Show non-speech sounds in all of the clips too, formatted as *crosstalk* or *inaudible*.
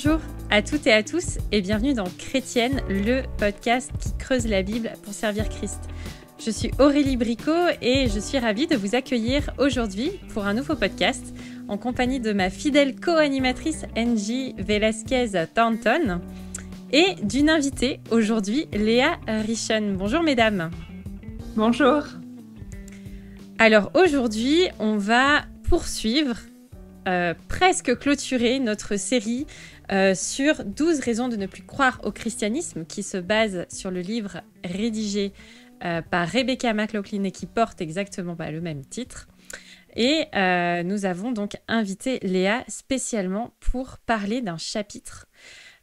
Bonjour à toutes et à tous et bienvenue dans Chrétienne, le podcast qui creuse la Bible pour servir Christ. Je suis Aurélie Bricot et je suis ravie de vous accueillir aujourd'hui pour un nouveau podcast en compagnie de ma fidèle co-animatrice Angie Velasquez Thornton et d'une invitée aujourd'hui, Léa Richon. Bonjour mesdames. Bonjour. Alors aujourd'hui, on va poursuivre, euh, presque clôturer notre série euh, sur 12 raisons de ne plus croire au christianisme qui se base sur le livre rédigé euh, par Rebecca McLaughlin et qui porte exactement bah, le même titre. Et euh, nous avons donc invité Léa spécialement pour parler d'un chapitre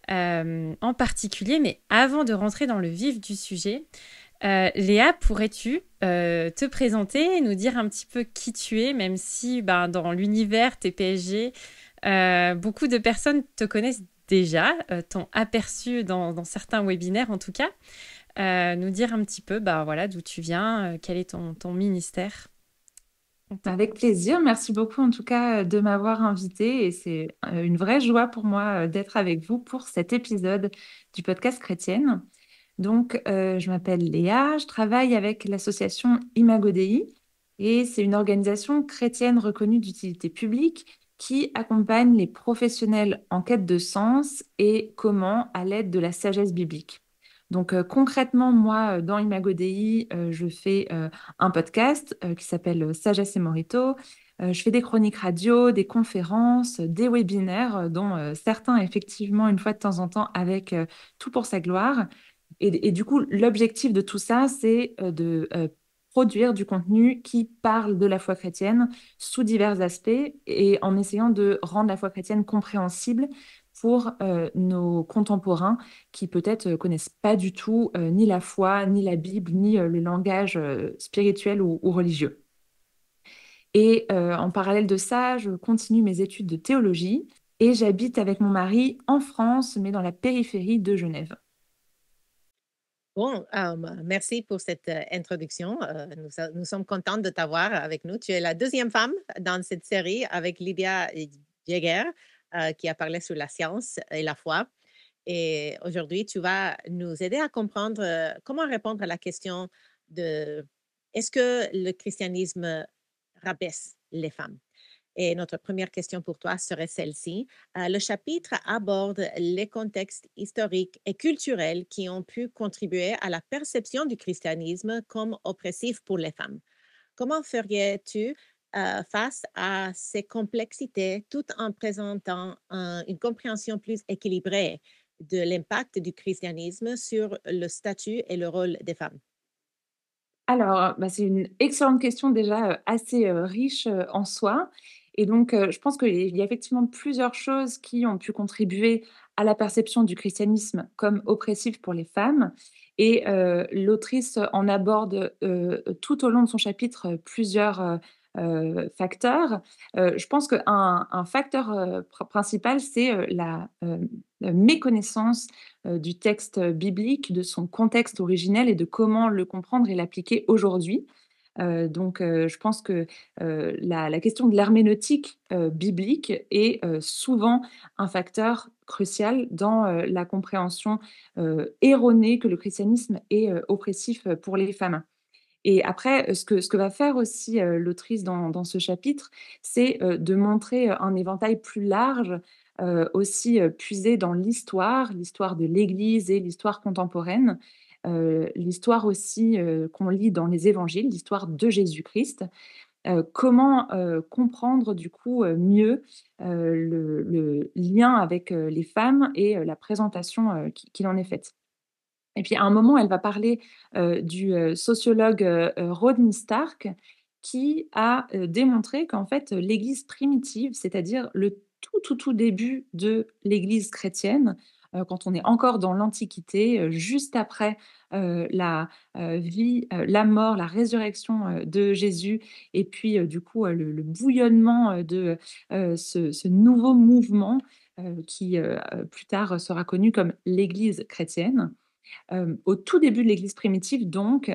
en particulier. Mais avant de rentrer dans le vif du sujet, Léa, pourrais-tu te présenter et nous dire un petit peu qui tu es, même si ben, dans l'univers TPSG, euh, beaucoup de personnes te connaissent déjà, euh, t'ont aperçu dans, certains webinaires en tout cas. Euh, nous dire un petit peu bah, voilà, d'où tu viens, quel est ton, ministère avec plaisir, merci beaucoup en tout cas de m'avoir invité et c'est une vraie joie pour moi d'être avec vous pour cet épisode du podcast Chrétienne. Donc, je m'appelle Léa, je travaille avec l'association Imago Dei et c'est une organisation chrétienne reconnue d'utilité publique qui accompagne les professionnels en quête de sens et comment à l'aide de la sagesse biblique. Donc euh, concrètement, moi, euh, dans Imago Dei, euh, je fais un podcast qui s'appelle Sagesse et Morito. je fais des chroniques radio, des conférences, des webinaires, dont certains effectivement une fois de temps en temps avec Tout pour sa gloire. et du coup, l'objectif de tout ça, c'est de produire du contenu qui parle de la foi chrétienne sous divers aspects et en essayant de rendre la foi chrétienne compréhensible pour euh, nos contemporains qui peut-être euh, connaissent pas du tout euh, ni la foi, ni la Bible, ni le langage spirituel ou, religieux. Et en parallèle de ça, je continue mes études de théologie et j'habite avec mon mari en France, mais dans la périphérie de Genève. Bon, um, merci pour cette euh, introduction. Euh, nous, sommes contents de t'avoir euh, avec nous. Tu es la deuxième femme dans cette série avec Lydia Jäger, qui a parlé sur la science et la foi. Et aujourd'hui, tu vas nous aider à comprendre comment répondre à la question de est-ce que le christianisme rabaisse les femmes? Et notre première question pour toi serait celle-ci. Euh, le chapitre aborde les contextes historiques et culturels qui ont pu contribuer à la perception du christianisme comme oppressif pour les femmes. Comment ferais tu euh, face à ces complexités tout en présentant une compréhension plus équilibrée de l'impact du christianisme sur le statut et le rôle des femmes? Alors, bah, c'est une excellente question déjà euh, assez riche en soi. Et donc, euh, je pense qu'il y a effectivement plusieurs choses qui ont pu contribuer à la perception du christianisme comme oppressif pour les femmes. Et euh, l'autrice en aborde euh, tout au long de son chapitre plusieurs facteurs. je pense qu'un facteur principal, c'est la méconnaissance du texte biblique, de son contexte originel et de comment le comprendre et l'appliquer aujourd'hui donc, je pense que la, question de l'herméneutique biblique est souvent un facteur crucial dans la compréhension erronée que le christianisme est oppressif pour les femmes. Et après, ce que, va faire aussi l'autrice dans, ce chapitre, c'est de montrer un éventail plus large, aussi puisé dans l'histoire, l'histoire de l'Église et l'histoire contemporaine, euh, l'histoire aussi euh, qu'on lit dans les évangiles, l'histoire de Jésus-Christ. Euh, comment comprendre du coup mieux le, lien avec les femmes et la présentation qu'il en est faite. Et puis à un moment, elle va parler du sociologue Rodney Stark qui a démontré qu'en fait l'Église primitive, c'est-à-dire le tout tout tout début de l'Église chrétienne, euh, quand on est encore dans l'Antiquité, euh, juste après euh, la vie, la mort, la résurrection de Jésus, et puis du coup le, bouillonnement de ce, nouveau mouvement qui plus tard sera connu comme l'Église chrétienne. au tout début de l'Église primitive, donc,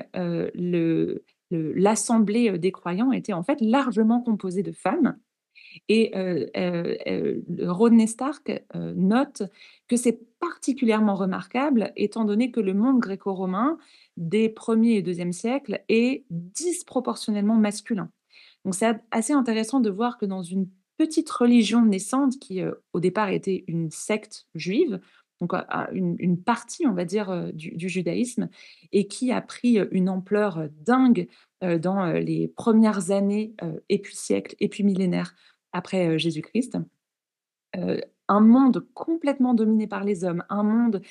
l'assemblée des croyants était en fait largement composée de femmes et Rodney Stark note que c'est particulièrement remarquable étant donné que le monde gréco-romain des 1er et 2e siècles est disproportionnellement masculin. Donc c'est assez intéressant de voir que dans une petite religion naissante qui au départ était une secte juive, donc une, partie, on va dire, du, du, judaïsme, et qui a pris une ampleur dingue euh, dans euh, les premières années euh, et puis siècles et puis millénaires après Jésus-Christ. un monde complètement dominé par les hommes, un monde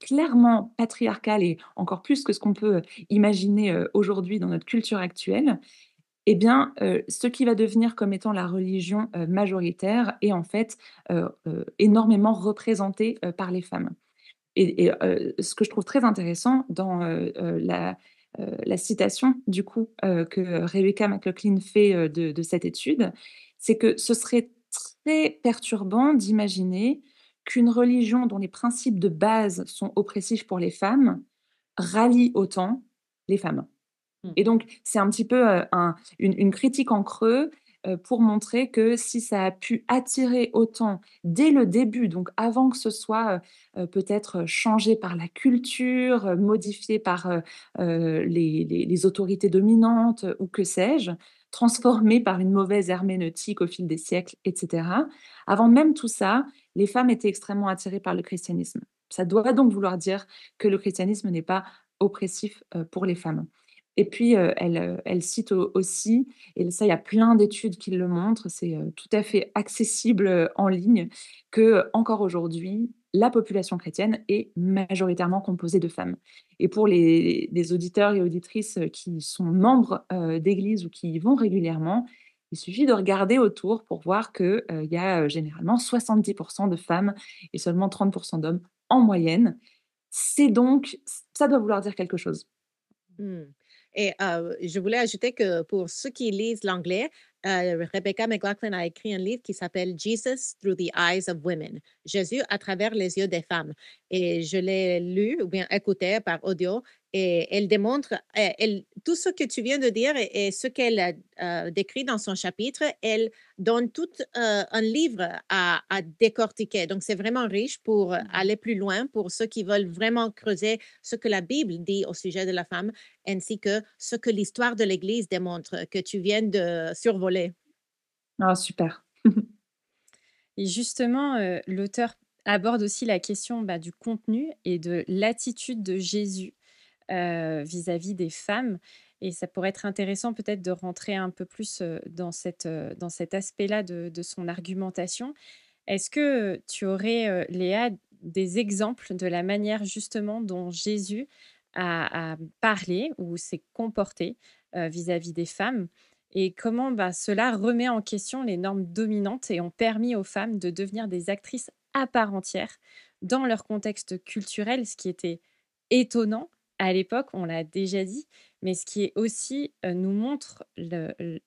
clairement patriarcal et encore plus que ce qu'on peut imaginer aujourd'hui dans notre culture actuelle, eh bien, ce qui va devenir comme étant la religion majoritaire est en fait énormément représenté par les femmes. et ce que je trouve très intéressant dans la, euh, la citation du coup euh, que Rebecca McLaughlin fait euh, de, cette étude, c'est que ce serait très perturbant d'imaginer qu'une religion dont les principes de base sont oppressifs pour les femmes rallie autant les femmes. Mmh. Et donc, c'est un petit peu une, critique en creux euh, pour montrer que si ça a pu attirer autant dès le début, donc avant que ce soit euh, peut-être changé par la culture, euh, modifié par les, autorités dominantes ou que sais-je, transformé *laughs* par une mauvaise herméneutique au fil des siècles, etc. Avant même tout ça, les femmes étaient extrêmement attirées par le christianisme. Ça doit donc vouloir dire que le christianisme n'est pas oppressif pour les femmes. Et puis, euh, elle, euh, elle, cite aussi, et ça, il y a plein d'études qui le montrent, c'est euh, tout à fait accessible en ligne, que encore aujourd'hui, la population chrétienne est majoritairement composée de femmes. Et pour les, auditeurs et auditrices qui sont membres d'église d'églises ou qui y vont régulièrement, il suffit de regarder autour pour voir qu'il il y a généralement 70% de femmes et seulement 30% d'hommes en moyenne. C'est donc, ça doit vouloir dire quelque chose. Mmh. Et je voulais ajouter que pour ceux qui lisent l'anglais, Rebecca McLaughlin a écrit un livre qui s'appelle Jesus Through the Eyes of Women, Jésus à travers les yeux des femmes. Et je l'ai lu ou bien écouté par audio et elle démontre eh, tout ce que tu viens de dire et, ce qu'elle euh, décrit dans son chapitre. Elle donne tout euh, un livre à, décortiquer. Donc, c'est vraiment riche pour mmh. aller plus loin pour ceux qui veulent vraiment creuser ce que la Bible dit au sujet de la femme, ainsi que ce que l'histoire de l'Église démontre euh, que tu viens de survoler. Ah, super. *laughs* et justement, l'auteur aborde aussi la question bah, du contenu et de l'attitude de Jésus euh, vis-à-vis des femmes. Et ça pourrait être intéressant peut-être de rentrer un peu plus euh, dans, cette, euh, dans cet aspect-là de, son argumentation. Est-ce que tu aurais, Léa, des exemples de la manière justement dont Jésus a, parlé ou s'est comporté vis-à-vis des femmes et comment bah, cela remet en question les normes dominantes et ont permis aux femmes de devenir des actrices à part entière dans leur contexte culturel, ce qui était étonnant à l'époque, on l'a déjà dit, mais ce qui est aussi nous montre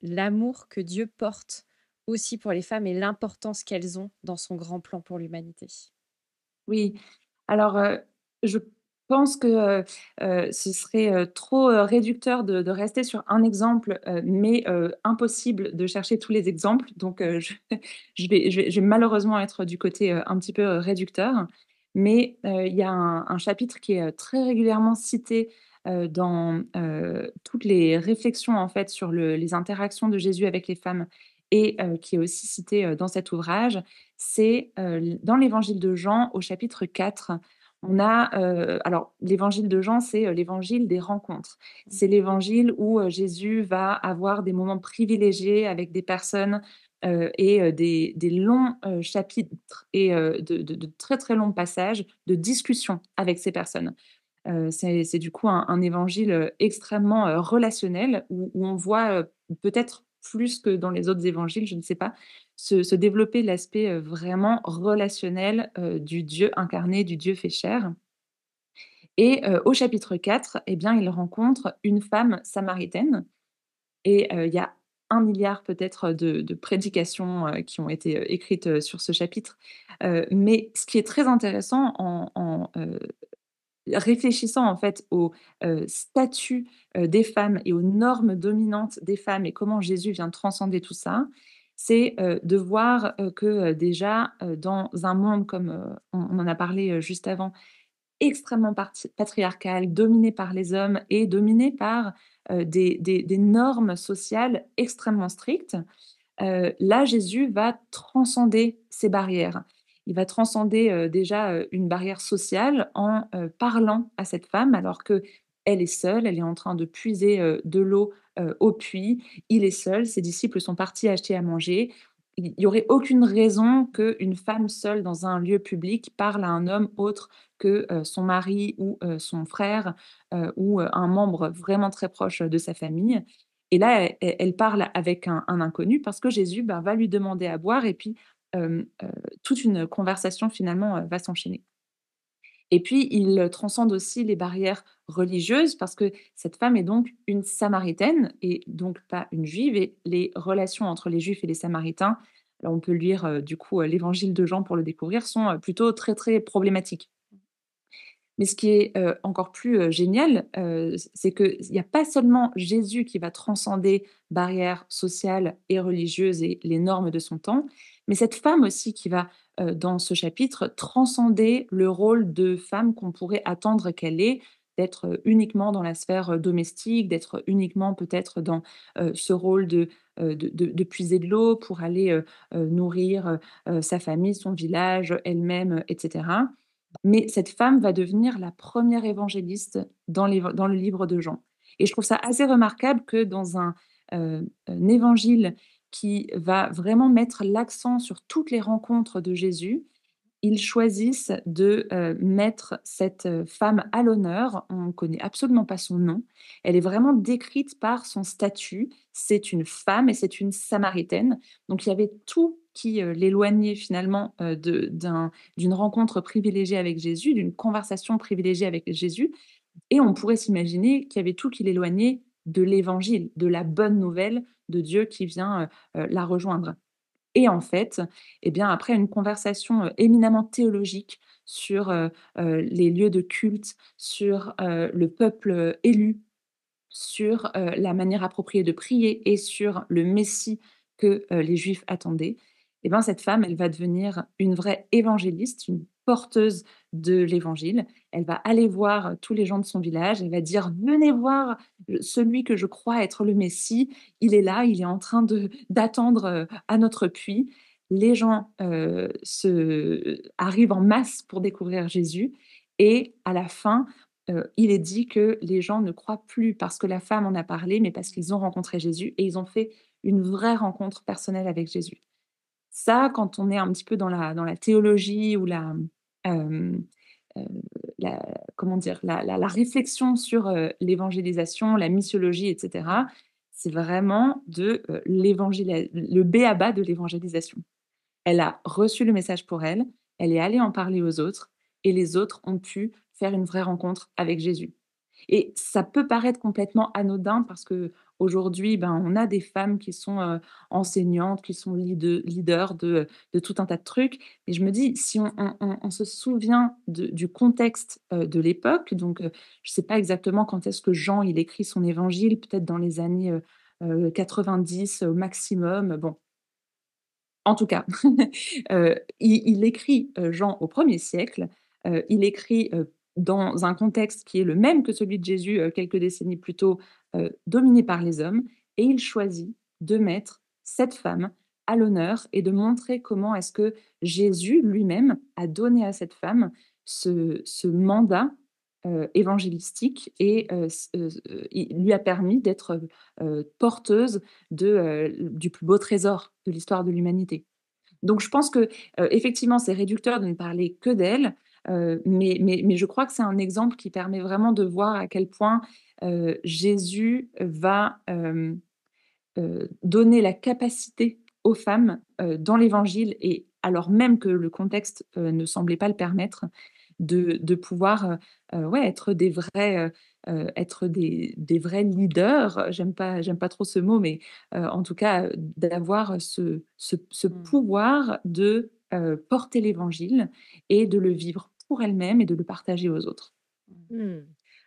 l'amour que Dieu porte aussi pour les femmes et l'importance qu'elles ont dans son grand plan pour l'humanité. Oui, alors je pense que ce serait trop réducteur de, rester sur un exemple, mais impossible de chercher tous les exemples, donc *laughs* je, vais, je, je, vais, malheureusement être du côté un petit peu réducteur mais il y a un, chapitre qui est très régulièrement cité dans toutes les réflexions en fait sur les interactions de Jésus avec les femmes et qui est aussi cité dans cet ouvrage, c'est dans l'évangile de Jean au chapitre 4. On a, alors l'évangile de Jean, c'est l'évangile des rencontres. Mmh. C'est l'évangile où Jésus va avoir des moments privilégiés avec des personnes euh, et euh, des, des longs euh, chapitres et de, de, très très longs passages de discussion avec ces personnes. c'est du coup un, évangile extrêmement relationnel où, on voit peut-être plus que dans les autres évangiles, je ne sais pas, se, développer l'aspect vraiment relationnel du Dieu incarné, du Dieu fait chair. Et au chapitre 4, eh bien, il rencontre une femme samaritaine et il y a un milliard peut-être de, prédications euh, qui ont été euh, écrites euh, sur ce chapitre. mais ce qui est très intéressant en, réfléchissant en fait au statut des femmes et aux normes dominantes des femmes et comment Jésus vient transcender tout ça, c'est de voir que déjà dans un monde comme on, en a parlé juste avant, extrêmement patriarcale, dominée par les hommes et dominée par euh, des, normes sociales extrêmement strictes, euh, là Jésus va transcender ces barrières. Il va transcender euh, déjà une barrière sociale en parlant à cette femme alors que elle est seule, elle est en train de puiser de l'eau au puits, il est seul, ses disciples sont partis acheter à manger, il n'y aurait aucune raison qu'une femme seule dans un lieu public parle à un homme autre que euh, son mari ou euh, son frère euh, ou un membre vraiment très proche de sa famille. Et là, elle, parle avec un, inconnu parce que Jésus ben, va lui demander à boire et puis toute une conversation finalement va s'enchaîner. Et puis, il transcende aussi les barrières religieuses parce que cette femme est donc une samaritaine et donc pas une juive. Et les relations entre les juifs et les samaritains, on peut lire euh, du coup euh, l'évangile de Jean pour le découvrir, sont euh, plutôt très très problématiques. Mais ce qui est encore plus génial, c'est qu'il n'y a pas seulement Jésus qui va transcender barrières sociales et religieuses et les normes de son temps, mais cette femme aussi qui va, dans ce chapitre, transcender le rôle de femme qu'on pourrait attendre qu'elle ait, d'être uniquement dans la sphère domestique, d'être uniquement peut-être dans ce rôle de, de, puiser de l'eau pour aller nourrir sa famille, son village, elle-même, etc. Mais cette femme va devenir la première évangéliste dans, le livre de Jean. Et je trouve ça assez remarquable que dans un évangile qui va vraiment mettre l'accent sur toutes les rencontres de Jésus, ils choisissent de euh, mettre cette euh, femme à l'honneur. On ne connaît absolument pas son nom. Elle est vraiment décrite par son statut. C'est une femme et c'est une samaritaine. Donc il y avait tout qui euh, l'éloignait finalement d'une rencontre privilégiée avec Jésus, d'une conversation privilégiée avec Jésus. Et on pourrait s'imaginer qu'il y avait tout qui l'éloignait de l'évangile, de la bonne nouvelle, de Dieu qui vient la rejoindre. Et en fait, eh bien, après une conversation éminemment théologique sur les lieux de culte, sur le peuple élu, sur la manière appropriée de prier et sur le Messie que les Juifs attendaient, eh bien, cette femme, elle va devenir une vraie évangéliste, une porteuse de l'évangile. Elle va aller voir tous les gens de son village, elle va dire venez voir celui que je crois être le Messie, il est là, il est en train d'attendre euh, à notre puits. Les gens euh, se arrivent en masse pour découvrir Jésus et à la fin euh, il est dit que les gens ne croient plus parce que la femme en a parlé, mais parce qu'ils ont rencontré Jésus et ils ont fait une vraie rencontre personnelle avec Jésus. Ça, quand on est un petit peu dans la, dans la théologie ou la, comment dire, la, réflexion sur l'évangélisation, la missiologie, etc., c'est vraiment de l'évangile, le bas de l'évangélisation. Elle a reçu le message pour elle, elle est allée en parler aux autres, et les autres ont pu faire une vraie rencontre avec Jésus. Et ça peut paraître complètement anodin parce que Aujourd'hui, ben, on a des femmes qui sont enseignantes, qui sont leaders de, de, tout un tas de trucs. Mais je me dis, si on, se souvient du contexte de l'époque, donc je ne sais pas exactement quand est-ce que Jean il écrit son évangile, peut-être dans les années 90 au maximum. Bon, en tout cas, *laughs* il, écrit Jean au premier siècle, il écrit dans un contexte qui est le même que celui de Jésus quelques décennies plus tôt dominée euh, dominé par les hommes, et il choisit de mettre cette femme à l'honneur et de montrer comment est-ce que Jésus lui-même a donné à cette femme ce, mandat euh, évangélistique et euh, lui a permis d'être porteuse du plus beau trésor de l'histoire de l'humanité. Donc je pense que effectivement c'est réducteur de ne parler que d'elle, mais, mais, mais, je crois que c'est un exemple qui permet vraiment de voir à quel point Jésus va donner la capacité aux femmes dans l'Évangile, et alors même que le contexte ne semblait pas le permettre, de, de pouvoir ouais, être des vrais... être des, des, vrais leaders, j'aime pas, j'aime pas trop ce mot, mais en tout cas d'avoir ce, ce, mmh. pouvoir de porter l'évangile et de le vivre pour elle-même et de le partager aux autres. Mmh.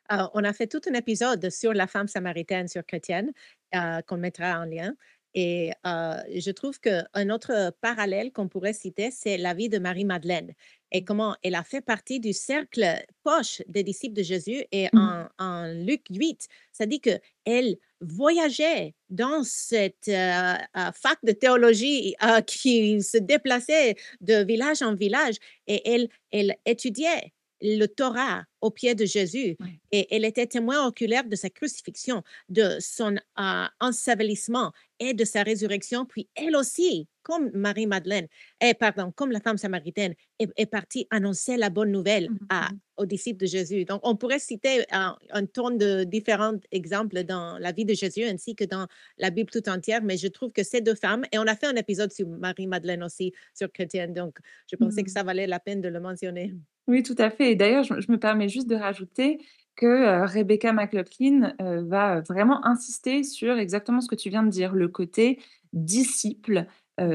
on a fait tout un épisode sur la femme samaritaine, sur chrétienne, euh, qu'on mettra en lien. Et je trouve qu'un autre parallèle qu'on pourrait citer, c'est la vie de Marie-Madeleine et mmh. comment elle a fait partie du cercle poche des disciples de Jésus. Et mmh en, Luc 8, ça dit qu'elle voyageait dans cette fac de théologie qui se déplaçait de village en village et elle, elle étudiait le Torah au pieds de Jésus. Et elle était témoin oculaire de sa crucifixion, de son euh, ensevelissement et de sa résurrection. Puis elle aussi, comme Marie-Madeleine, et eh, pardon, comme la femme samaritaine, est, partie annoncer la bonne nouvelle mm-hmm, à, mm-hmm. aux disciples de Jésus. Donc, on pourrait citer euh, un, un de différents exemples dans la vie de Jésus ainsi que dans la Bible tout entière, mais je trouve que ces deux femmes, et on a fait un épisode sur Marie-Madeleine aussi, sur Chrétienne, donc je pensais que mm-hmm. ça valait la peine de le mentionner. Oui, tout à fait. d'ailleurs, je, je, me permets juste de rajouter que Rebecca McLaughlin va vraiment insister sur exactement ce que tu viens de dire, le côté disciple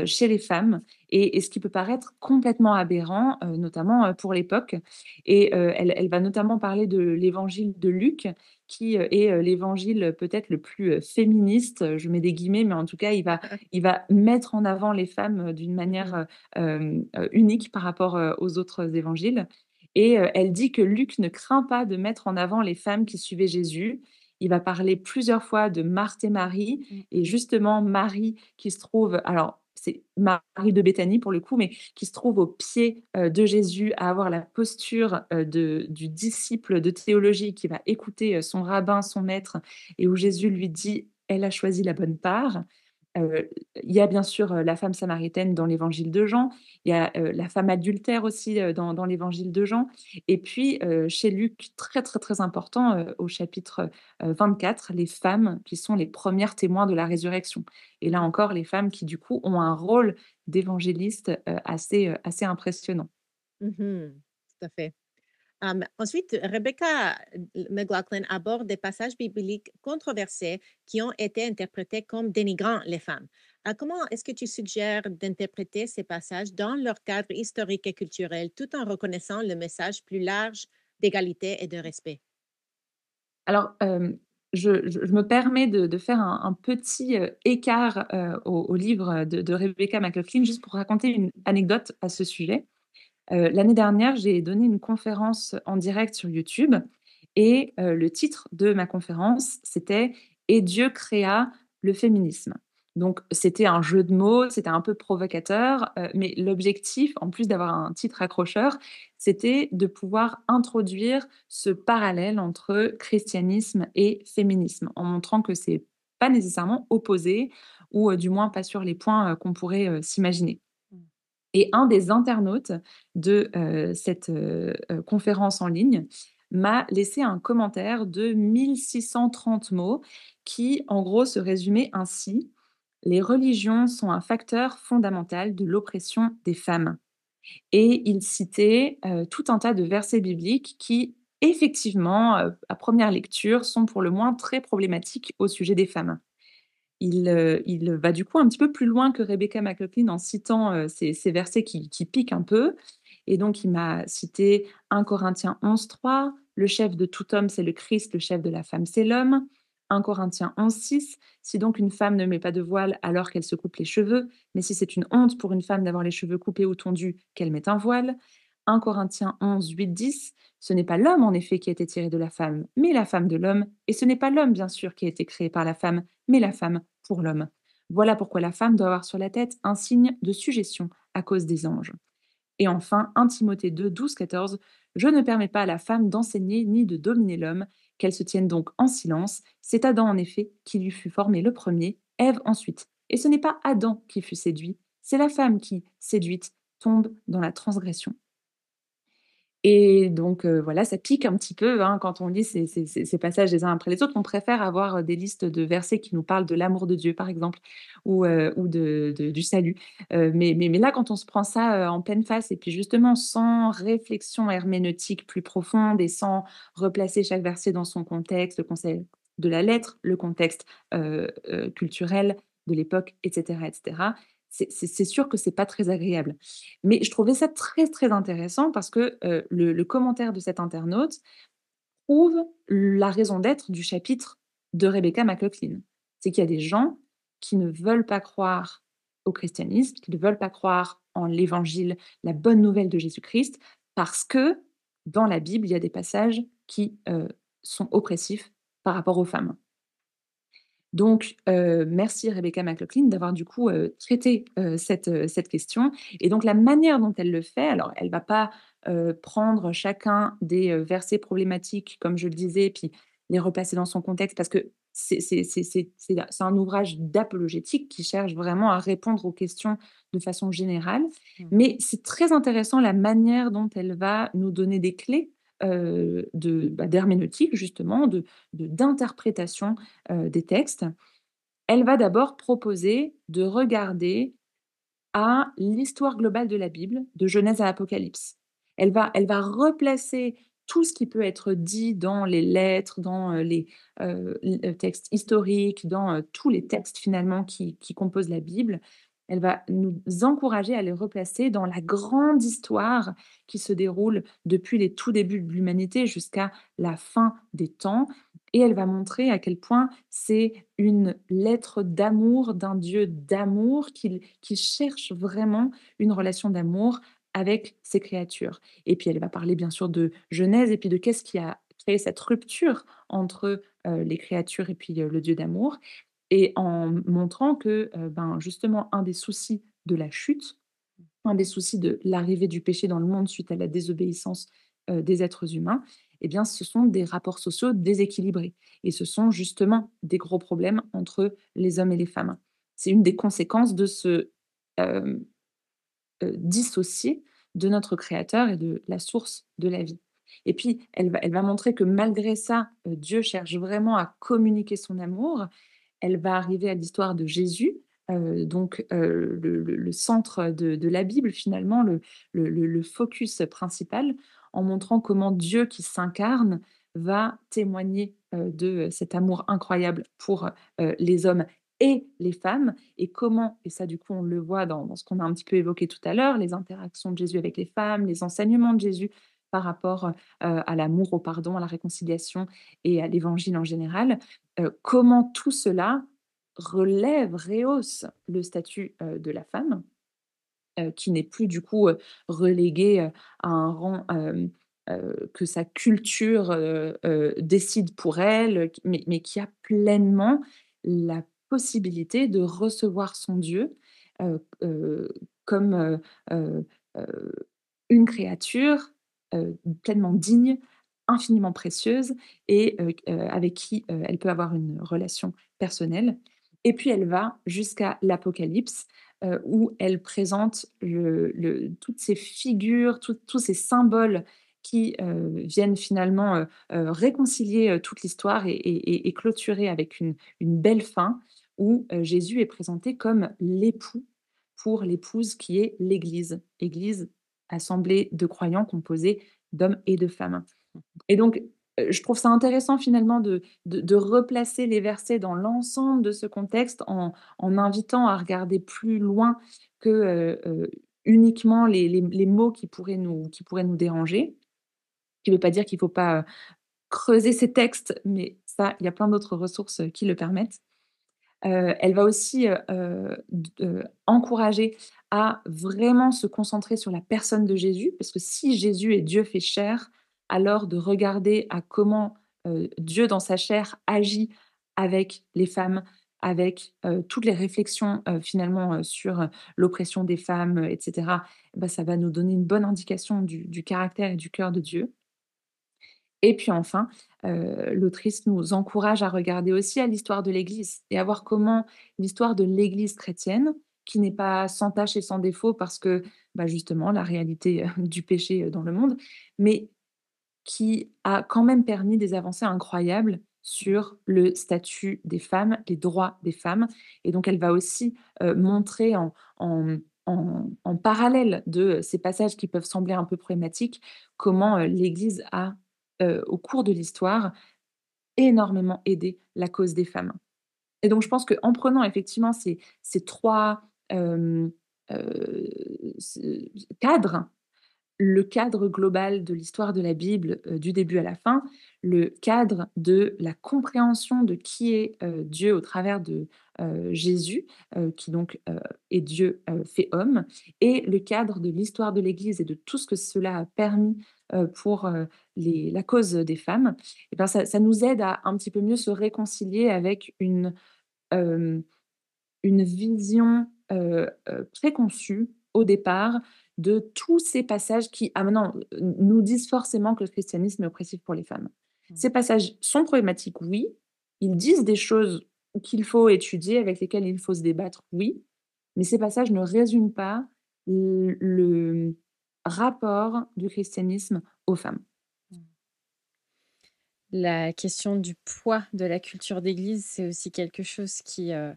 chez les femmes et, ce qui peut paraître complètement aberrant, notamment pour l'époque. Et elle, elle, va notamment parler de l'évangile de Luc, qui est l'évangile peut-être le plus féministe, je mets des guillemets, mais en tout cas, il va, *laughs* il va mettre en avant les femmes d'une manière mmh unique par rapport aux autres évangiles. Et euh, elle dit que Luc ne craint pas de mettre en avant les femmes qui suivaient Jésus. Il va parler plusieurs fois de Marthe et Marie, mm. et justement Marie qui se trouve, alors c'est Marie de Béthanie pour le coup, mais qui se trouve au pied euh, de Jésus, à avoir la posture euh, du disciple de théologie qui va écouter son rabbin, son maître, et où Jésus lui dit, elle a choisi la bonne part il y a bien sûr la femme samaritaine dans l'évangile de Jean, il y a la femme adultère aussi dans, l'évangile de Jean, et puis chez Luc, très très très important, au chapitre 24, les femmes qui sont les premières témoins de la résurrection. Et là encore, les femmes qui du coup ont un rôle d'évangéliste assez, assez impressionnant. Mmh tout à fait ensuite, Rebecca McLaughlin aborde des passages bibliques controversés qui ont été interprétés comme dénigrant les femmes. Ah, comment est-ce que tu suggères d'interpréter ces passages dans leur cadre historique et culturel tout en reconnaissant le message plus large d'égalité et de respect? Alors, Je, me permets de, faire un, petit écart au, livre de, de Rebecca McLaughlin, juste pour raconter une anecdote à ce sujet. Euh, l'année dernière, j'ai donné une conférence en direct sur YouTube et euh, le titre de ma conférence, c'était Et Dieu créa le féminisme. Donc c'était un jeu de mots, c'était un peu provocateur, euh, mais l'objectif, en plus d'avoir un titre accrocheur, c'était de pouvoir introduire ce parallèle entre christianisme et féminisme, en montrant que ce n'est pas nécessairement opposé, ou du moins pas sur les points qu'on pourrait s'imaginer. Et un des internautes de euh, cette euh, euh, conférence en ligne m'a laissé un commentaire de 1630 mots qui, en gros, se résumait ainsi. Les religions sont un facteur fondamental de l'oppression des femmes. Et il citait tout un tas de versets bibliques qui, effectivement, à première lecture, sont pour le moins très problématiques au sujet des femmes il, euh, euh, va du coup un petit peu plus loin que Rebecca McLaughlin en citant euh, ces, versets qui, piquent un peu. Et donc, il m'a cité 1 Corinthiens 11, 3, le chef de tout homme, c'est le Christ, le chef de la femme, c'est l'homme. 1 Corinthiens 11, 6, si donc une femme ne met pas de voile alors qu'elle se coupe les cheveux, mais si c'est une honte pour une femme d'avoir les cheveux coupés ou tondus, qu'elle mette un voile. 1 Corinthiens 11, 8, 10, ce n'est pas l'homme en effet qui a été tiré de la femme, mais la femme de l'homme, et ce n'est pas l'homme bien sûr qui a été créé par la femme, mais la femme pour l'homme. Voilà pourquoi la femme doit avoir sur la tête un signe de suggestion à cause des anges. Et enfin, 1 Timothée 2, 12, 14, Je ne permets pas à la femme d'enseigner ni de dominer l'homme, qu'elle se tienne donc en silence. C'est Adam en effet qui lui fut formé le premier, Ève ensuite. Et ce n'est pas Adam qui fut séduit, c'est la femme qui, séduite, tombe dans la transgression. Et donc, euh, voilà, ça pique un petit peu hein, quand on lit ces, passages les uns après les autres. On préfère avoir euh, des listes de versets qui nous parlent de l'amour de Dieu, par exemple, ou, euh, ou de, du salut. mais, mais, mais, là, quand on se prend ça en pleine face, et puis justement sans réflexion herméneutique plus profonde et sans replacer chaque verset dans son contexte, le conseil de la lettre, le contexte culturel de l'époque, etc., etc., c'est sûr que c'est pas très agréable. Mais je trouvais ça très très intéressant parce que le, commentaire de cet internaute prouve la raison d'être du chapitre de Rebecca McLaughlin. C'est qu'il y a des gens qui ne veulent pas croire au christianisme, qui ne veulent pas croire en l'évangile, la bonne nouvelle de Jésus-Christ, parce que dans la Bible, il y a des passages qui sont oppressifs par rapport aux femmes. Donc, euh, merci Rebecca McLaughlin d'avoir du coup euh, traité euh, cette, cette, question. Et donc, la manière dont elle le fait, alors elle ne va pas prendre chacun des versets problématiques, comme je le disais, puis les replacer dans son contexte, parce que c'est un ouvrage d'apologétique qui cherche vraiment à répondre aux questions de façon générale. Mmh. Mais c'est très intéressant la manière dont elle va nous donner des clés euh, de bah, d'herméneutique, justement, d'interprétation de, de euh, des textes, elle va d'abord proposer de regarder à l'histoire globale de la Bible, de Genèse à Apocalypse. Elle va, elle va replacer tout ce qui peut être dit dans les lettres, dans euh, les textes historiques, dans tous les textes finalement qui composent la Bible, elle va nous encourager à les replacer dans la grande histoire qui se déroule depuis les tout débuts de l'humanité jusqu'à la fin des temps. Et elle va montrer à quel point c'est une lettre d'amour d'un Dieu d'amour qui, cherche vraiment une relation d'amour avec ses créatures. Et puis elle va parler bien sûr de Genèse et puis de qu'est-ce qui a créé cette rupture entre euh, les créatures et puis euh, le Dieu d'amour et en montrant que ben, justement un des soucis de la chute, un des soucis de l'arrivée du péché dans le monde suite à la désobéissance des êtres humains, eh bien, ce sont des rapports sociaux déséquilibrés. Et ce sont justement des gros problèmes entre les hommes et les femmes. C'est une des conséquences de se dissocier de notre Créateur et de la source de la vie. Et puis, elle elle va montrer que malgré ça, Dieu cherche vraiment à communiquer son amour elle va arriver à l'histoire de Jésus, euh, donc euh, le, centre de, la Bible finalement, le, focus principal, en montrant comment Dieu qui s'incarne va témoigner euh, de cet amour incroyable pour les hommes et les femmes, et comment, et ça du coup on le voit dans ce qu'on a un petit peu évoqué tout à l'heure, les interactions de Jésus avec les femmes, les enseignements de Jésus par rapport à l'amour, au pardon, à la réconciliation et à l'évangile en général, comment tout cela relève, rehausse le statut de la femme, qui n'est plus du coup reléguée à un rang que sa culture décide pour elle, mais, qui a pleinement la possibilité de recevoir son Dieu comme une créature euh, pleinement digne, infiniment précieuse et euh, euh, avec qui elle peut avoir une relation personnelle. Et puis elle va jusqu'à l'Apocalypse, où elle présente toutes ces figures, tous ces symboles qui viennent finalement réconcilier toute l'histoire et, clôturer avec une, une belle fin, où Jésus est présenté comme l'époux pour l'épouse qui est l'Église, Église assemblée de croyants composée d'hommes et de femmes. Mmh. Et donc, euh, je trouve ça intéressant finalement de, de, replacer les versets dans l'ensemble de ce contexte en, en, invitant à regarder plus loin que euh, euh, uniquement les, les, mots qui pourraient nous, qui pourraient nous déranger. Qui ne veut pas dire qu'il ne faut pas creuser ces textes, mais ça, il y a plein d'autres ressources qui le permettent. elle va aussi encourager à vraiment se concentrer sur la personne de Jésus, parce que si Jésus est Dieu fait chair, alors de regarder à comment euh, Dieu dans sa chair agit avec les femmes, avec euh, toutes les réflexions euh, finalement sur l'oppression des femmes, etc., eh ben, ça va nous donner une bonne indication du, du, caractère et du cœur de Dieu. Et puis enfin, l'autrice nous encourage à regarder aussi à l'histoire de l'Église et à voir comment l'histoire de l'Église chrétienne qui n'est pas sans tâche et sans défaut parce que bah, justement la réalité du péché dans le monde, mais qui a quand même permis des avancées incroyables sur le statut des femmes, les droits des femmes. Et donc elle va aussi montrer en, en, en, en, parallèle de ces passages qui peuvent sembler un peu problématiques, comment l'Église a, au cours de l'histoire, énormément aidé la cause des femmes. Et donc je pense qu'en prenant effectivement ces, ces trois cadre, le cadre global de l'histoire de la Bible du début à la fin, le cadre de la compréhension de qui est Dieu au travers de Jésus, qui donc est Dieu fait homme, et le cadre de l'histoire de l'Église et de tout ce que cela a permis pour les, la cause des femmes, et eh ben ça, ça, nous aide à un petit peu mieux se réconcilier avec une, une vision euh, euh, préconçue au départ de tous ces passages qui, ah nous disent forcément que le christianisme est oppressif pour les femmes. Mmh. Ces passages sont problématiques, oui. Ils disent des choses qu'il faut étudier, avec lesquelles il faut se débattre, oui. Mais ces passages ne résument pas le rapport du christianisme aux femmes. Mmh. La question du poids de la culture d'Église, c'est aussi quelque chose qui, euh,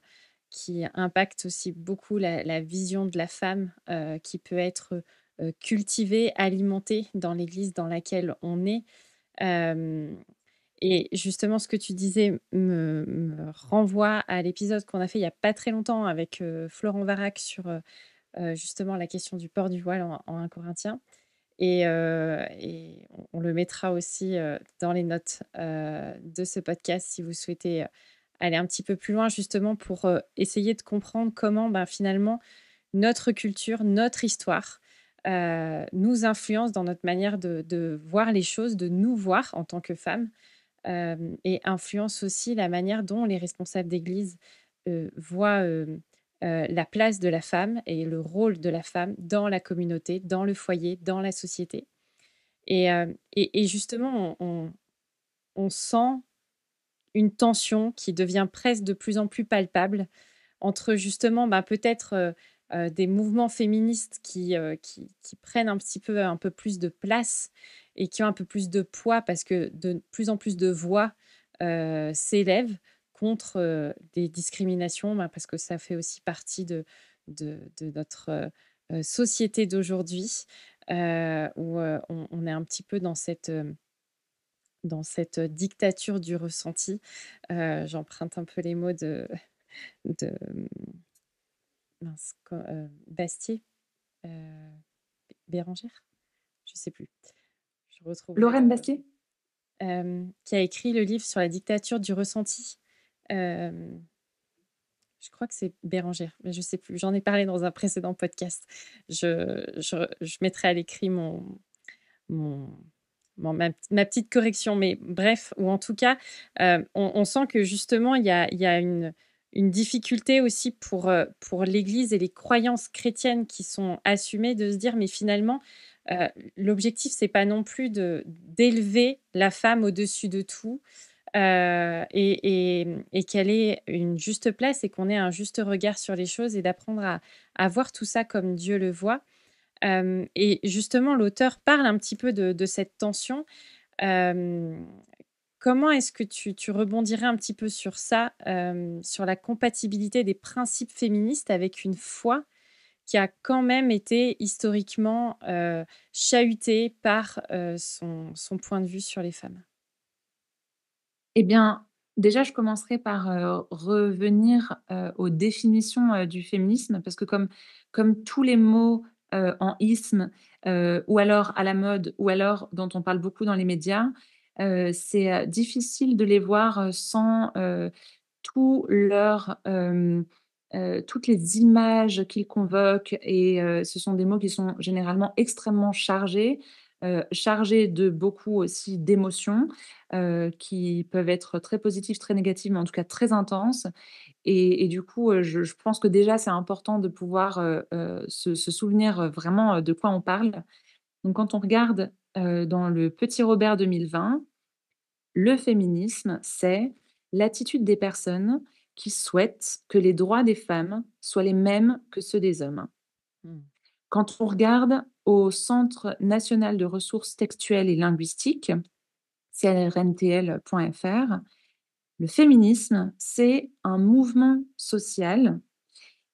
qui impacte aussi beaucoup la, vision de la femme euh, qui peut être euh, cultivée, alimentée dans l'église dans laquelle on est. et justement, ce que tu disais me, renvoie à l'épisode qu'on a fait il n'y a pas très longtemps avec euh, Florent Varac sur justement la question du port du voile en, en 1 Corinthiens. Et, et, on, le mettra aussi dans les notes de ce podcast si vous souhaitez aller un petit peu plus loin justement pour euh, essayer de comprendre comment ben, finalement notre culture, notre histoire euh, nous influence dans notre manière de, voir les choses, de nous voir en tant que femmes, euh, et influence aussi la manière dont les responsables d'Église voient la place de la femme et le rôle de la femme dans la communauté, dans le foyer, dans la société. Et, justement, on sent une tension qui devient presque de plus en plus palpable entre justement bah, peut-être euh, euh, des mouvements féministes euh, qui, qui, prennent un petit peu, un peu plus de place et qui ont un peu plus de poids parce que de plus en plus de voix s'élèvent contre des discriminations bah, parce que ça fait aussi partie de, de, notre société d'aujourd'hui où on, on, est un petit peu dans cette dans cette dictature du ressenti. J'emprunte un peu les mots de, de mmh, euh, Bastier, euh, Bérangère, je sais plus. Je retrouve. Lorraine Bastier, qui a écrit le livre sur la dictature du ressenti. je crois que c'est Bérangère, mais je ne sais plus. J'en ai parlé dans un précédent podcast. Je, je mettrai à l'écrit mon, mon ma, petite correction, mais bref, ou en tout cas, euh, on, sent que justement, il y a, une, difficulté aussi euh, pour, l'Église et les croyances chrétiennes qui sont assumées de se dire, mais finalement, euh, l'objectif, c'est pas non plus d'élever la femme au-dessus de tout et, qu'elle ait une juste place et qu'on ait un juste regard sur les choses et d'apprendre à, voir tout ça comme Dieu le voit. Euh, et justement, l'auteur parle un petit peu de, cette tension. Euh, comment est-ce que tu, rebondirais un petit peu sur ça, euh, sur la compatibilité des principes féministes avec une foi qui a quand même été historiquement chahutée par son, point de vue sur les femmes Eh bien, déjà, je commencerai par revenir aux définitions du féminisme, parce que comme tous les mots euh, en isme, euh, ou alors à la mode, ou alors dont on parle beaucoup dans les médias, euh, c'est difficile de les voir sans tout leur, toutes les images qu'ils convoquent. Et ce sont des mots qui sont généralement extrêmement chargés, euh, chargé de beaucoup aussi d'émotions euh, qui peuvent être très positives, très négatives, mais en tout cas très intenses. Et, du coup, euh, je, pense que déjà, c'est important de pouvoir se, se, souvenir vraiment de quoi on parle. Donc, quand on regarde dans le Petit Robert 2020, le féminisme, c'est l'attitude des personnes qui souhaitent que les droits des femmes soient les mêmes que ceux des hommes. Mmh. Quand on regarde au Centre national de ressources textuelles et linguistiques, cnrntl.fr Le féminisme, c'est un mouvement social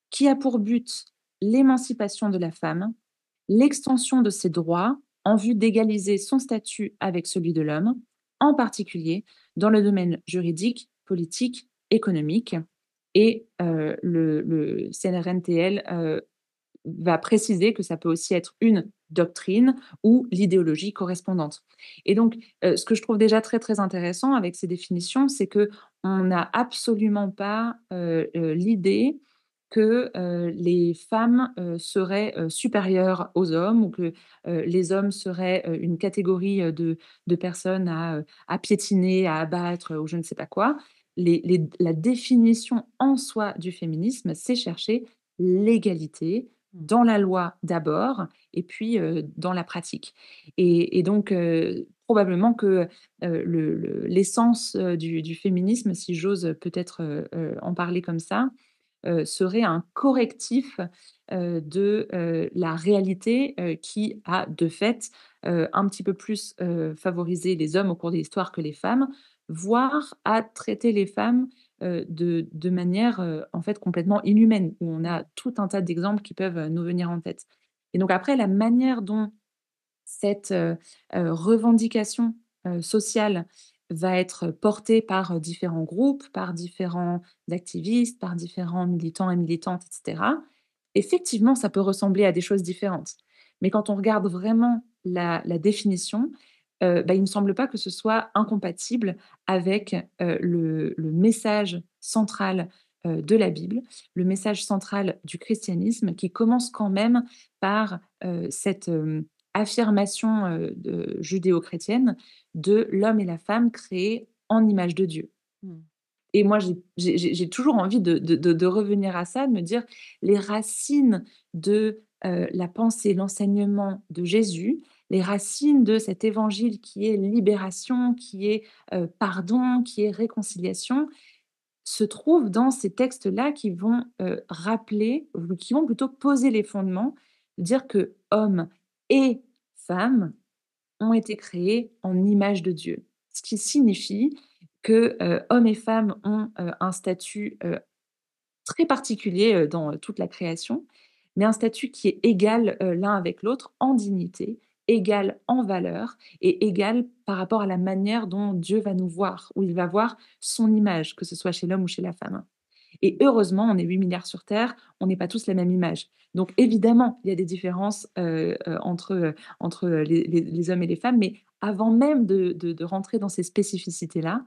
qui a pour but l'émancipation de la femme, l'extension de ses droits en vue d'égaliser son statut avec celui de l'homme, en particulier dans le domaine juridique, politique, économique. Et euh, le, le, CNRNTL euh, va préciser que ça peut aussi être une doctrine ou l'idéologie correspondante. Et donc, euh, ce que je trouve déjà très très intéressant avec ces définitions, c'est que on n'a absolument pas euh, euh, l'idée que les femmes seraient supérieures aux hommes ou que les hommes seraient une catégorie de, personnes à, piétiner, à abattre ou je ne sais pas quoi. la définition en soi du féminisme, c'est chercher l'égalité, dans la loi d'abord et puis dans la pratique. Et, donc, probablement que l'essence du, féminisme, si j'ose peut-être en parler comme ça, serait un correctif de la réalité qui a de fait un petit peu plus favorisé les hommes au cours de l'histoire que les femmes, voire a traité les femmes euh, de, manière euh, en fait complètement inhumaine, où on a tout un tas d'exemples qui peuvent euh, nous venir en tête. Et donc après, la manière dont cette revendication sociale va être portée par différents groupes, par différents activistes, par différents militants et militantes, etc., effectivement, ça peut ressembler à des choses différentes. Mais quand on regarde vraiment la définition, euh, bah, il ne me semble pas que ce soit incompatible avec euh, le, message central euh, de la Bible, le message central du christianisme, qui commence quand même par cette affirmation judéo-chrétienne de l'homme et la femme créés en image de Dieu. Mmh. Et moi, j'ai toujours envie de, de, revenir à ça, de me dire les racines de la pensée, l'enseignement de Jésus, les racines de cet évangile qui est libération, qui est pardon, qui est réconciliation, se trouvent dans ces textes-là qui vont rappeler, ou qui vont plutôt poser les fondements, dire que hommes et femmes ont été créés en image de Dieu. Ce qui signifie que hommes et femmes ont un statut très particulier dans toute la création, mais un statut qui est égal l'un avec l'autre en dignité, égal en valeur et égal par rapport à la manière dont Dieu va nous voir, où il va voir son image, que ce soit chez l'homme ou chez la femme. Hein. Et heureusement, on est 8 milliards sur Terre, on n'est pas tous la même image. Donc évidemment, il y a des différences euh, euh, entre, euh, entre les, hommes et les femmes, mais avant même de, de, rentrer dans ces spécificités-là,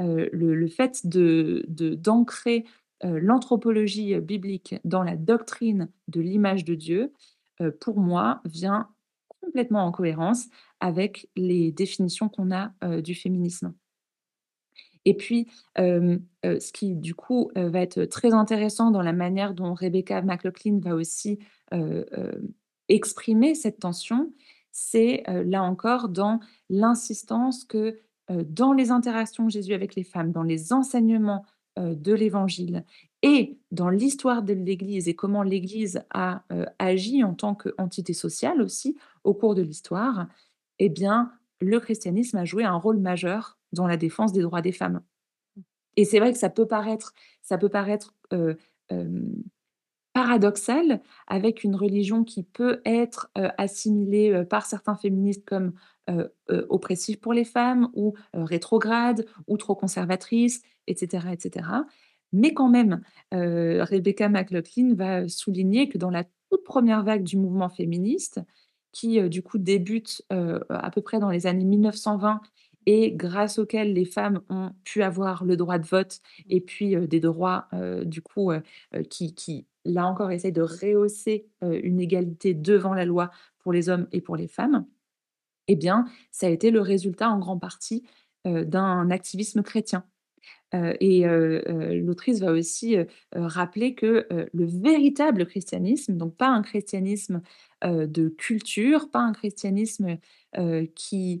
le, le, fait de d'ancrer l'anthropologie biblique dans la doctrine de l'image de Dieu, pour moi, vient complètement en cohérence avec les définitions qu'on a euh, du féminisme. Et puis, euh, ce qui, du coup, euh, va être très intéressant dans la manière dont Rebecca McLaughlin va aussi exprimer cette tension, c'est là encore dans l'insistance que dans les interactions Jésus avec les femmes, dans les enseignements de l'Évangile et dans l'histoire de l'Église et comment l'Église a euh, agi en tant qu'entité sociale aussi au cours de l'histoire, eh bien, le christianisme a joué un rôle majeur dans la défense des droits des femmes. Et c'est vrai que ça peut paraître, ça peut paraître euh, euh, paradoxal avec une religion qui peut être assimilée par certains féministes comme oppressive pour les femmes ou rétrograde ou trop conservatrice, etc., etc. Mais quand même, Rebecca McLaughlin va souligner que dans la toute première vague du mouvement féministe, qui du coup débute à peu près dans les années 1920 et grâce auquel les femmes ont pu avoir le droit de vote et puis des droits du coup qui, qui, là encore, essayent de rehausser une égalité devant la loi pour les hommes et pour les femmes, eh bien, ça a été le résultat en grande partie d'un activisme chrétien et l'autrice va aussi rappeler que le véritable christianisme, donc pas un christianisme de culture, pas un christianisme qui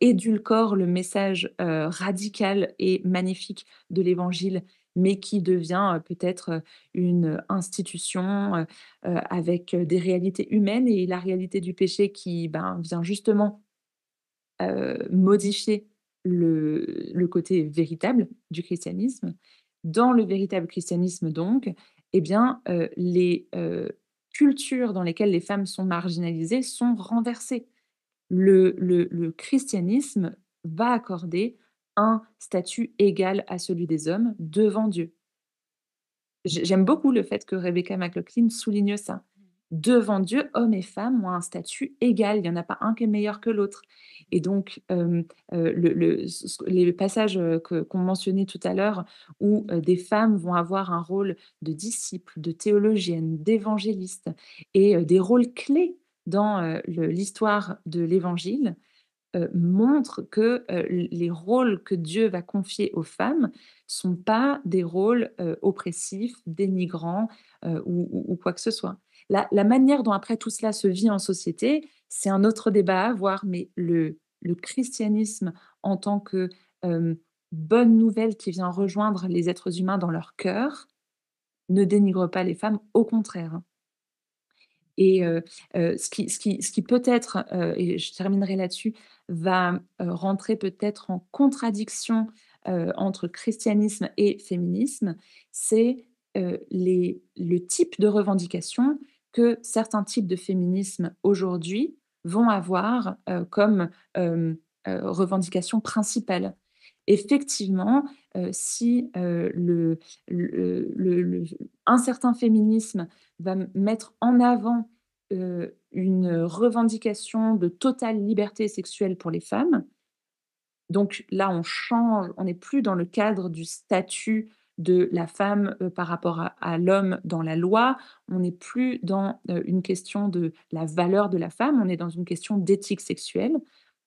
édulcore le message radical et magnifique de l'Évangile, mais qui devient peut-être une institution avec des réalités humaines et la réalité du péché qui ben, vient justement modifier le, côté véritable du christianisme. Dans le véritable christianisme, donc, eh bien, euh, les euh, cultures dans lesquelles les femmes sont marginalisées sont renversées. Le, le, le christianisme va accorder un statut égal à celui des hommes devant Dieu. J'aime beaucoup le fait que Rebecca McLaughlin souligne ça devant Dieu, hommes et femmes ont un statut égal. Il n'y en a pas un qui est meilleur que l'autre. Et donc, les passages qu'on mentionnait tout à l'heure, où des femmes vont avoir un rôle de disciples, de théologiennes, d'évangélistes, et des rôles clés dans l'histoire de l'Évangile, montrent que les rôles que Dieu va confier aux femmes sont pas des rôles oppressifs, dénigrants ou quoi que ce soit. La, manière dont après tout cela se vit en société, c'est un autre débat à avoir, mais le, christianisme en tant que bonne nouvelle qui vient rejoindre les êtres humains dans leur cœur ne dénigre pas les femmes, au contraire. Et ce qui peut être, et je terminerai là-dessus, va rentrer peut-être en contradiction entre christianisme et féminisme, c'est euh, les, le type de revendication que certains types de féminisme aujourd'hui vont avoir euh, comme euh, revendication principale. Effectivement, si le, le, un certain féminisme va mettre en avant une revendication de totale liberté sexuelle pour les femmes, donc là on change, on n'est plus dans le cadre du statut de la femme euh, par rapport à, l'homme dans la loi. On n'est plus dans euh, une question de la valeur de la femme, on est dans une question d'éthique sexuelle.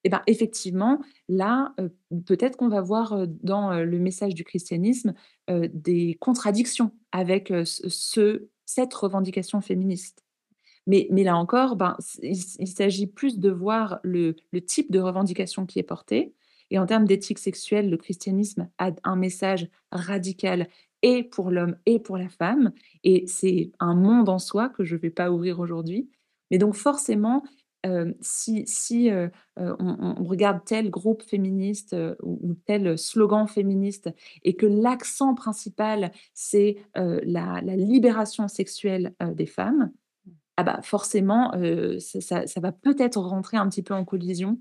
Et eh ben, effectivement, là, euh, peut-être qu'on va voir dans le message du christianisme des contradictions avec ce, cette revendication féministe. Mais, là encore, ben, il, s'agit plus de voir le, le type de revendication qui est portée et en termes d'éthique sexuelle, le christianisme a un message radical et pour l'homme et pour la femme. Et c'est un monde en soi que je ne vais pas ouvrir aujourd'hui. Mais donc forcément, euh, si, euh, euh, on, regarde tel groupe féministe ou, tel slogan féministe et que l'accent principal, c'est la, libération sexuelle des femmes, ah bah forcément, ça va peut-être rentrer un petit peu en collision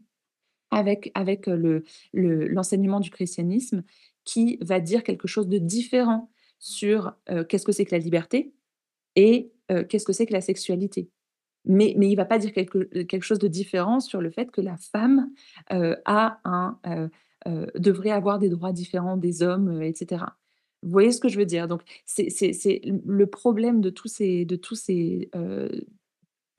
avec, avec euh, l'enseignement le, l'enseignement du christianisme qui va dire quelque chose de différent sur euh, qu'est-ce que c'est que la liberté et euh, qu'est-ce que c'est que la sexualité. Mais, mais il ne va pas dire quelque, quelque, chose de différent sur le fait que la femme a un, devrait avoir des droits différents des hommes, etc. Vous voyez ce que je veux dire Donc, c'est le problème de tous ces, de tous ces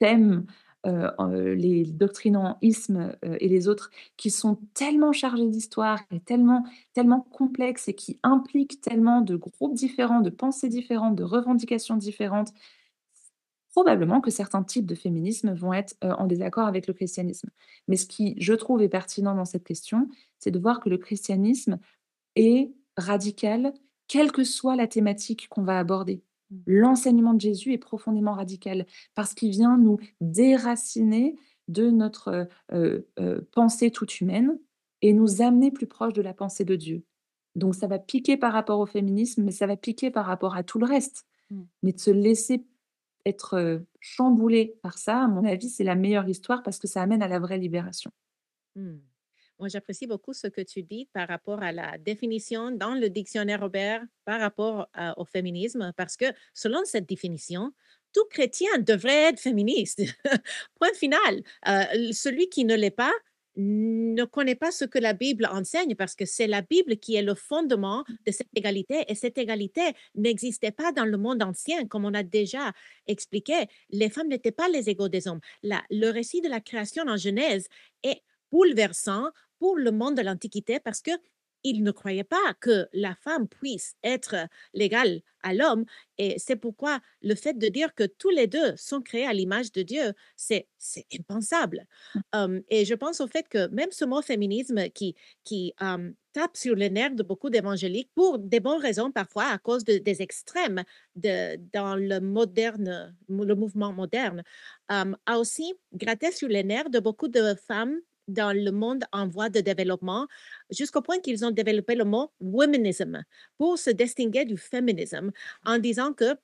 thèmes euh, euh, les doctrinants isme euh, et les autres qui sont tellement chargés d'histoire et tellement, tellement complexes et qui impliquent tellement de groupes différents, de pensées différentes, de revendications différentes, probablement que certains types de féminisme vont être en désaccord avec le christianisme. Mais ce qui, je trouve, est pertinent dans cette question, c'est de voir que le christianisme est radical, quelle que soit la thématique qu'on va aborder. L'enseignement de Jésus est profondément radical parce qu'il vient nous déraciner de notre euh, euh, euh, pensée toute humaine et nous amener plus proche de la pensée de Dieu. Donc ça va piquer par rapport au féminisme, mais ça va piquer par rapport à tout le reste. Mmh. Mais de se laisser être chamboulé par ça, à mon avis, c'est la meilleure histoire parce que ça amène à la vraie libération. Mmh. Moi, j'apprécie beaucoup ce que tu dis par rapport à la définition dans le dictionnaire Robert par rapport au féminisme, parce que selon cette définition, tout chrétien devrait être féministe. *laughs* Point final. Euh, celui qui ne l'est pas ne connaît pas ce que la Bible enseigne parce que c'est la Bible qui est le fondement de cette égalité et cette égalité n'existait pas dans le monde ancien comme on a déjà expliqué. Les femmes n'étaient pas les égaux des hommes. le récit de la création en Genèse est bouleversant pour le monde de l'Antiquité parce que ils ne croyaient pas que la femme puisse être euh, légale à l'homme. Et c'est pourquoi le fait de dire que tous les deux sont créés à l'image de Dieu, c'est, impensable. Mmh. et je pense au fait que même ce mot féminisme qui, qui tape sur les nerfs de beaucoup d'évangéliques pour des bonnes raisons parfois à cause des extrêmes dans le, moderne, le mouvement moderne, a aussi gratté sur les nerfs de beaucoup de femmes dans le monde en voie de développement, jusqu'au point qu'ils ont développé le mot womenism pour se distinguer du féminisme en mmh. disant que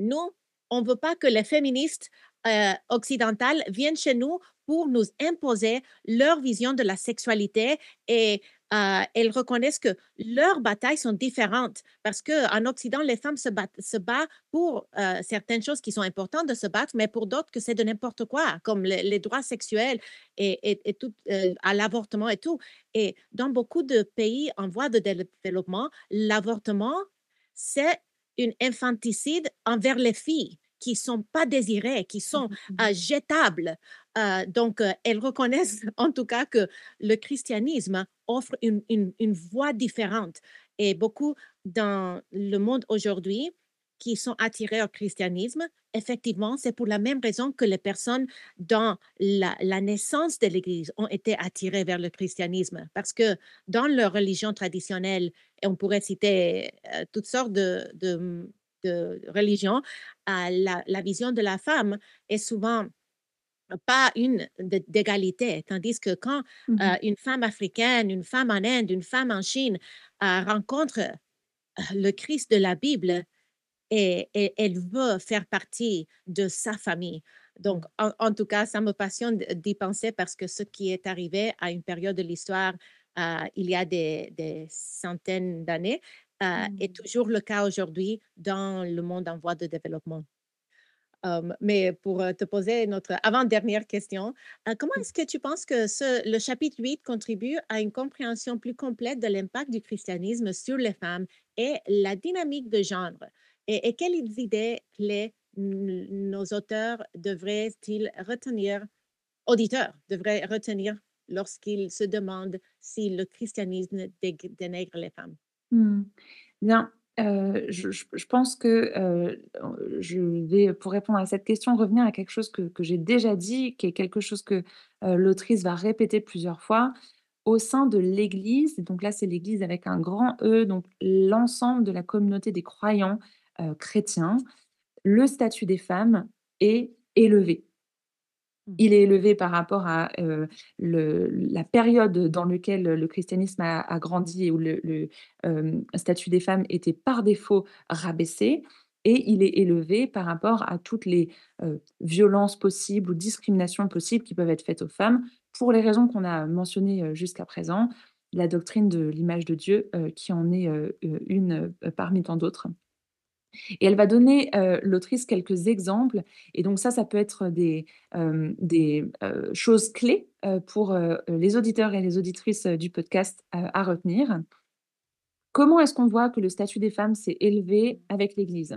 nous, on ne veut pas que les féministes euh, occidentales viennent chez nous pour nous imposer leur vision de la sexualité et elles reconnaissent que leurs batailles sont différentes parce qu'en Occident, les femmes se battent, se pour euh, certaines choses qui sont importantes de se battre, mais pour d'autres que c'est de n'importe quoi, comme les, droits sexuels et, tout, euh, à l'avortement et tout. Et dans beaucoup de pays en voie de développement, l'avortement, c'est une infanticide envers les filles qui sont pas désirées, qui sont mmh. euh, jetables. Euh, donc, euh, elles reconnaissent *laughs* en tout cas que le christianisme offre une, voie différente. Et beaucoup dans le monde aujourd'hui qui sont attirés au christianisme, effectivement, c'est pour la même raison que les personnes dans la, naissance de l'Église ont été attirées vers le christianisme, parce que dans leur religion traditionnelle, et on pourrait citer toutes sortes de de religion, la, vision de la femme est souvent pas une d'égalité, tandis que quand mmh euh, une femme africaine, une femme en Inde, une femme en Chine euh, rencontre euh, le Christ de la Bible et, elle veut faire partie de sa famille. Donc, en, tout cas, ça me passionne d'y penser parce que ce qui est arrivé à une période de l'histoire il y a des centaines d'années euh, est mmh. toujours le cas aujourd'hui dans le monde en voie de développement. Hum, mais pour euh, te poser notre avant-dernière question, euh, comment mmh. est-ce que tu penses que le chapitre 8 contribue à une compréhension plus complète de l'impact du christianisme sur les femmes et la dynamique de genre? Et, quelles idées nos auteurs devraient-ils retenir, auditeurs devraient retenir lorsqu'ils se demandent si le christianisme dénigre les femmes? Mmh. Bien, je, pense que je vais, pour répondre à cette question, revenir à quelque chose que, j'ai déjà dit, qui est quelque chose que l'autrice va répéter plusieurs fois. Au sein de l'Église, donc là c'est l'Église avec un grand E, donc l'ensemble de la communauté des croyants chrétiens, le statut des femmes est élevé. Mmh. Il est élevé par rapport à la période dans laquelle le christianisme a, mmh. grandi et où le, statut des femmes était par défaut rabaissé. Et il est élevé par rapport à toutes les violences possibles ou discriminations possibles qui peuvent être faites aux femmes pour les raisons qu'on a mentionnées jusqu'à présent. La doctrine de l'image de Dieu qui en est une parmi tant d'autres. Et elle va donner, euh, l'autrice, quelques exemples. Et donc ça, ça peut être des, euh, euh, choses clés pour les auditeurs et les auditrices du podcast à retenir. Comment est-ce qu'on voit que le statut des femmes s'est élevé avec l'Église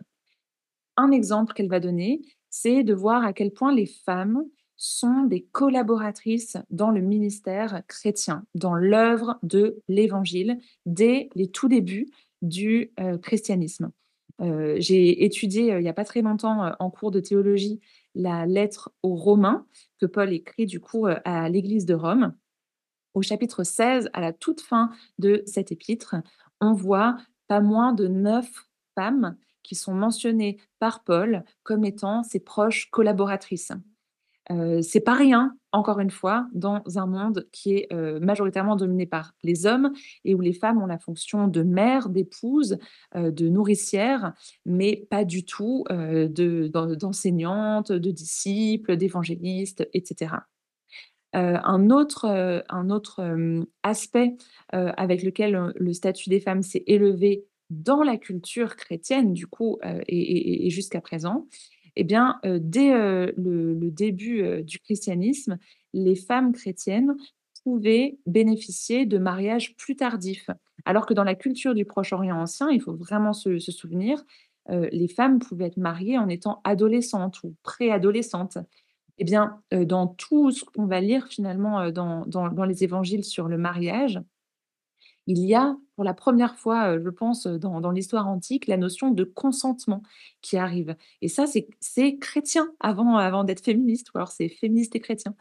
Un exemple qu'elle va donner, c'est de voir à quel point les femmes sont des collaboratrices dans le ministère chrétien, dans l'œuvre de l'Évangile, dès les tout débuts du christianisme. Euh, j'ai étudié euh, il n'y a pas très longtemps euh, en cours de théologie la lettre aux Romains que Paul écrit du coup à l'Église de Rome. Au chapitre 16, à la toute fin de cet épître, on voit pas moins de neuf femmes qui sont mentionnées par Paul comme étant ses proches collaboratrices c'est pas rien, encore une fois, dans un monde qui est majoritairement dominé par les hommes et où les femmes ont la fonction de mère, d'épouse, de nourricière, mais pas du tout d'enseignante, de, de disciple, d'évangéliste, etc. un autre, aspect avec lequel le statut des femmes s'est élevé dans la culture chrétienne, du coup, et jusqu'à présent, eh bien, euh, dès euh, le, début euh, du christianisme, les femmes chrétiennes pouvaient bénéficier de mariages plus tardifs. Alors que dans la culture du Proche-Orient ancien, il faut vraiment se, souvenir, les femmes pouvaient être mariées en étant adolescentes ou préadolescentes. Eh bien, dans tout ce qu'on va lire finalement dans, les évangiles sur le mariage, il y a pour la première fois, je pense, dans, l'histoire antique, la notion de consentement qui arrive. Et ça, c'est chrétien avant, avant d'être féministe, ou alors c'est féministe et chrétien.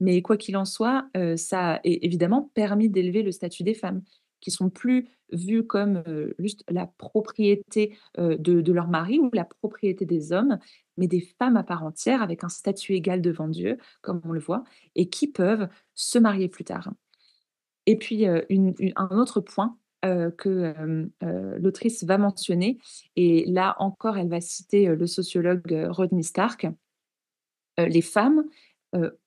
Mais quoi qu'il en soit, ça a évidemment permis d'élever le statut des femmes, qui sont plus vues comme juste la propriété de, leur mari ou la propriété des hommes, mais des femmes à part entière avec un statut égal devant Dieu, comme on le voit, et qui peuvent se marier plus tard. Et puis, un autre point euh, que euh, l'autrice va mentionner. Et là encore, elle va citer le sociologue Rodney Stark. les femmes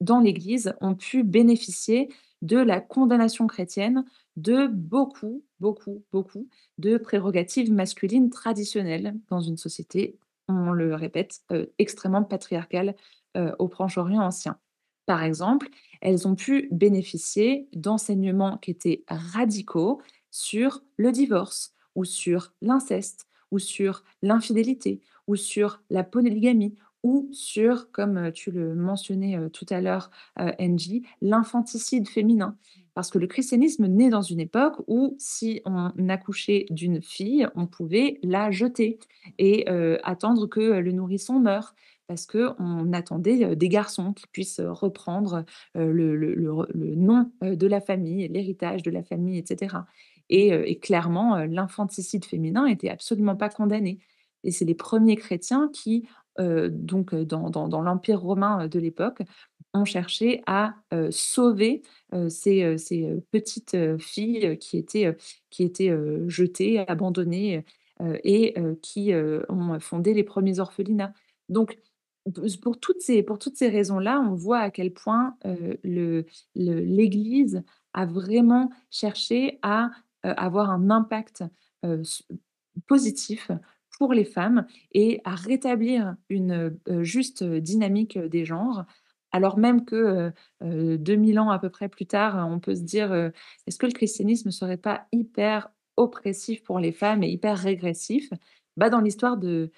dans l'Église ont pu bénéficier de la condamnation chrétienne de beaucoup, beaucoup, beaucoup de prérogatives masculines traditionnelles dans une société, on le répète, extrêmement patriarcale au Proche-Orient ancien. Par exemple, elles ont pu bénéficier d'enseignements qui étaient radicaux, sur le divorce ou sur l'inceste ou sur l'infidélité ou sur la polygamie ou sur, comme euh, tu le mentionnais euh, tout à l'heure, euh, Angie, l'infanticide féminin. Parce que le christianisme naît dans une époque où si on accouchait d'une fille, on pouvait la jeter et attendre que le nourrisson meure parce qu'on attendait des garçons qui puissent reprendre le, le nom de la famille, l'héritage de la famille, etc. Et, clairement, l'infanticide féminin était absolument pas condamné. Et c'est les premiers chrétiens qui, donc dans, l'Empire romain de l'époque, ont cherché à sauver ces, petites filles qui étaient, qui étaient jetées, abandonnées et qui ont fondé les premiers orphelinats. Donc, pour toutes ces, pour toutes ces raisons-là, on voit à quel point l'Église le, a vraiment cherché à euh, avoir un impact euh, positif pour les femmes et à rétablir une euh, juste dynamique des genres alors même que 2000 ans à peu près plus tard, on peut se dire, est-ce que le christianisme ne serait pas hyper oppressif pour les femmes et hyper régressif bah, Dans l'histoire de...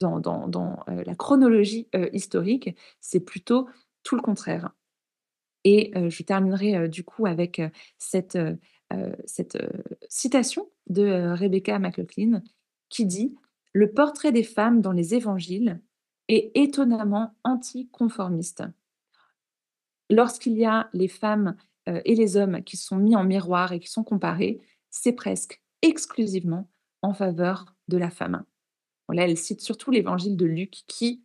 Dans, dans, la chronologie historique, c'est plutôt tout le contraire. Et je terminerai du coup avec cette euh, cette euh, citation de euh, Rebecca McLaughlin qui dit Le portrait des femmes dans les évangiles est étonnamment anticonformiste. Lorsqu'il y a les femmes et les hommes qui sont mis en miroir et qui sont comparés, c'est presque exclusivement en faveur de la femme. elle cite surtout l'évangile de Luc qui,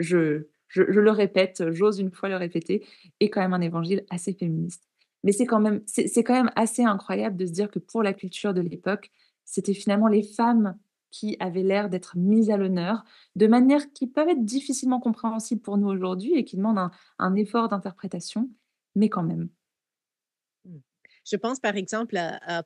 je le répète, j'ose une fois le répéter, est quand même un évangile assez féministe. Mais c'est quand, même, c'est, quand même assez incroyable de se dire que pour la culture de l'époque, c'était finalement les femmes qui avaient l'air d'être mises à l'honneur de manière qui peuvent être difficilement compréhensible pour nous aujourd'hui et qui demande un, effort d'interprétation, mais quand même. Mmh. Je pense par exemple,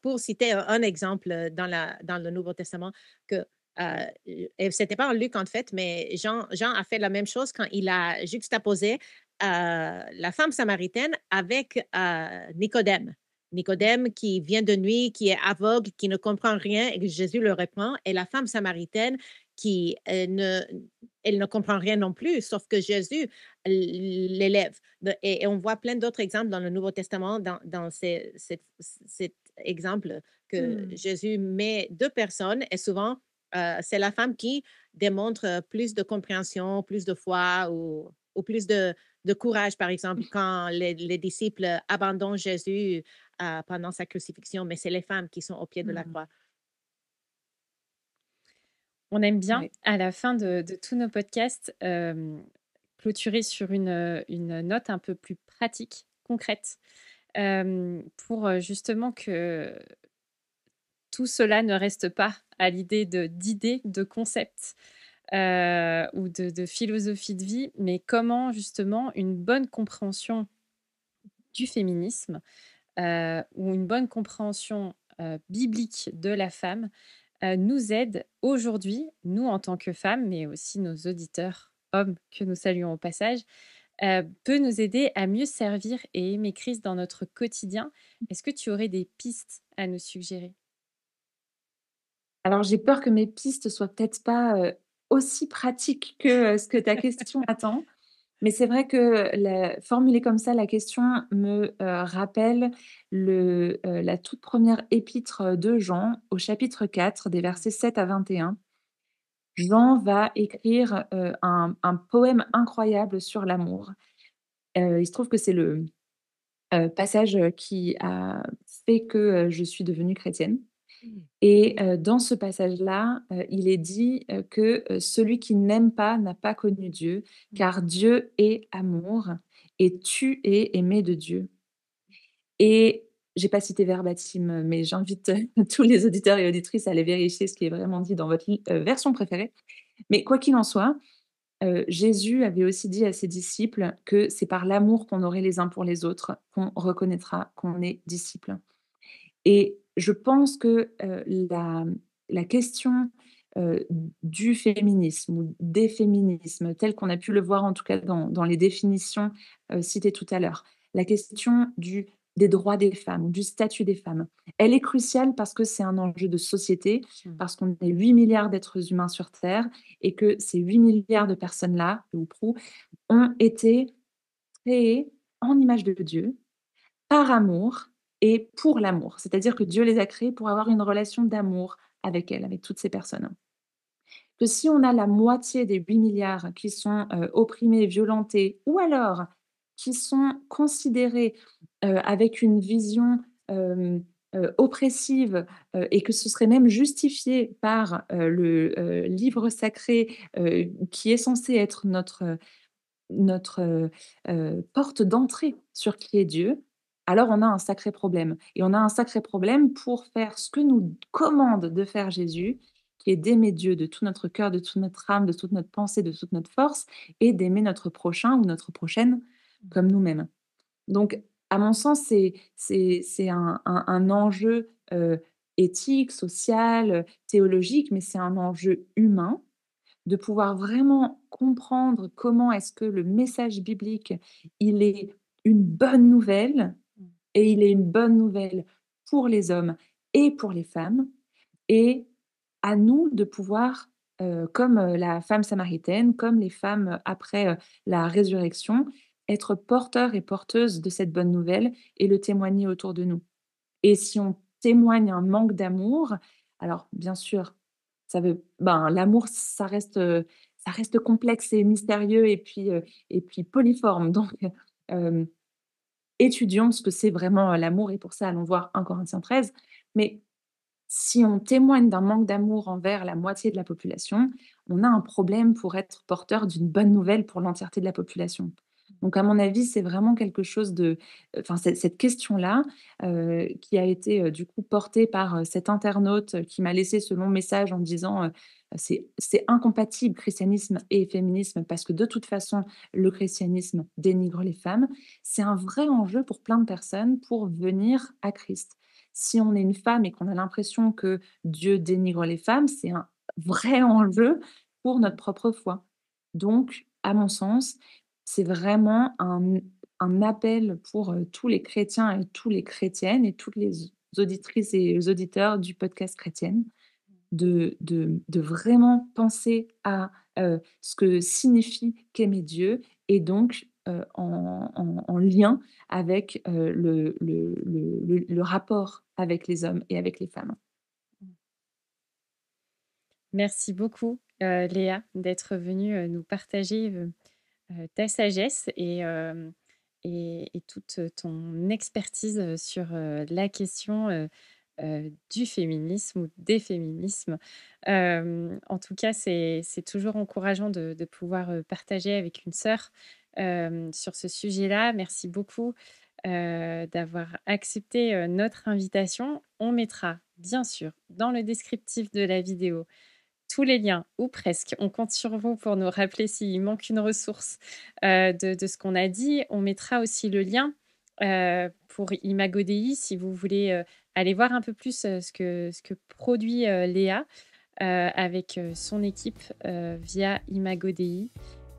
pour citer un exemple euh, dans, la, dans le Nouveau Testament, que euh, n'était c'était pas en Luc en fait, mais Jean, Jean a fait la même chose quand il a juxtaposé la femme samaritaine avec Nicodème. Nicodème qui vient de nuit, qui est aveugle, qui ne comprend rien et que Jésus le reprend, et la femme samaritaine qui euh, ne, elle ne comprend rien non plus, sauf que Jésus l'élève. Et, on voit plein d'autres exemples dans le Nouveau Testament, dans, ces, cet exemple que hmm. Jésus met deux personnes, et souvent euh, c'est la femme qui démontre euh, plus de compréhension, plus de foi ou plus de, de courage, par exemple, quand les, disciples abandonnent Jésus euh, pendant sa crucifixion, mais c'est les femmes qui sont au pied de la mmh. croix. On aime bien, à la fin de, tous nos podcasts, clôturer sur une, note un peu plus pratique, concrète, pour justement que tout cela ne reste pas à l'idée d'idées, de, de concepts, euh, ou de, philosophie de vie, mais comment justement une bonne compréhension du féminisme euh, ou une bonne compréhension euh, biblique de la femme nous aide aujourd'hui, nous en tant que femmes, mais aussi nos auditeurs hommes que nous saluons au passage, peut nous aider à mieux servir et aimer Christ dans notre quotidien. Est-ce que tu aurais des pistes à nous suggérer alors j'ai peur que mes pistes soient peut-être pas aussi pratique que euh, ce que ta question attend. Mais c'est vrai que la, formuler comme ça la question me euh, rappelle euh, la toute première épître de Jean au chapitre 4 des versets 7 à 21. Jean va écrire un, un, poème incroyable sur l'amour. il se trouve que c'est le passage qui a fait que je suis devenue chrétienne. Et dans ce passage-là, il est dit que celui qui n'aime pas n'a pas connu Dieu, mmh. car Dieu est amour et tu es aimé de Dieu. Et j'ai pas cité verbatim, mais j'invite tous les auditeurs et auditrices à aller vérifier ce qui est vraiment dit dans votre version préférée. Mais quoi qu'il en soit, Jésus avait aussi dit à ses disciples que c'est par l'amour qu'on aurait les uns pour les autres qu'on reconnaîtra qu'on est disciple. Et je pense que la, question du féminisme ou des féminismes, tel qu'on a pu le voir en tout cas dans, les définitions citées tout à l'heure, la question du, des droits des femmes, ou du statut des femmes, elle est cruciale parce que c'est un enjeu de société, mmh. parce qu'on est 8 milliards d'êtres humains sur Terre et que ces 8 milliards de personnes-là, ou prou, ont été créées en image de Dieu, par amour, et pour l'amour. C'est-à-dire que Dieu les a créés pour avoir une relation d'amour avec elles, avec toutes ces personnes. Que si on a la moitié des 8 milliards qui sont euh, opprimés, violentés, ou alors qui sont considérés euh, avec une vision euh, oppressive et que ce serait même justifié par le livre sacré qui est censé être notre, notre porte d'entrée sur qui est Dieu, alors on a un sacré problème. Et on a un sacré problème pour faire ce que nous commande de faire Jésus, qui est d'aimer Dieu de tout notre cœur, de toute notre âme, de toute notre pensée, de toute notre force, et d'aimer notre prochain ou notre prochaine mmh. comme nous-mêmes. Donc, à mon sens, c'est, un, enjeu euh, éthique, social, théologique, mais c'est un enjeu humain de pouvoir vraiment comprendre comment est-ce que le message biblique, il est une bonne nouvelle et il est une bonne nouvelle pour les hommes et pour les femmes. Et à nous de pouvoir, euh, comme euh, la femme samaritaine, comme les femmes euh, après la résurrection, être porteurs et porteuses de cette bonne nouvelle et le témoigner autour de nous. Et si on témoigne un manque d'amour, alors bien sûr, ça veut, ben, l'amour, ça reste, ça reste complexe et mystérieux et puis, et puis polyforme. *laughs* Donc, étudions ce que c'est vraiment l'amour et pour ça, allons voir 1 Corinthiens 13. Mais si on témoigne d'un manque d'amour envers la moitié de la population, on a un problème pour être porteur d'une bonne nouvelle pour l'entièreté de la population. Donc, à mon avis, c'est vraiment quelque chose de. Enfin, cette question-là, qui a été du coup portée par cette cet internaute qui m'a laissé ce long message en disant c'est incompatible christianisme et féminisme parce que de toute façon, le christianisme dénigre les femmes. C'est un vrai enjeu pour plein de personnes pour venir à Christ. Si on est une femme et qu'on a l'impression que Dieu dénigre les femmes, c'est un vrai *laughs* enjeu pour notre propre foi. Donc, à mon sens, c'est vraiment un, appel pour euh, tous les chrétiens et toutes les chrétiennes et toutes les auditrices et auditeurs du podcast chrétienne de, de, de vraiment penser à euh, ce que signifie qu'aimer Dieu et donc euh, en, en, lien avec euh, le, le, le, le, rapport avec les hommes et avec les femmes. Merci beaucoup, Léa, d'être venue nous partager ta sagesse et, et, et, toute ton expertise sur la question euh, du féminisme ou des féminismes. Euh, en tout cas, c'est toujours encourageant de, pouvoir euh, partager avec une sœur sur ce sujet-là. Merci beaucoup d'avoir accepté notre invitation. On mettra, bien sûr, dans le descriptif de la vidéo tous les liens, ou presque. On compte sur vous pour nous rappeler s'il manque une ressource de, de, ce qu'on a dit. On mettra aussi le lien euh, pour Imago Dei, si vous voulez euh, aller voir un peu plus euh, ce que, produit Léa avec son équipe via Imago Dei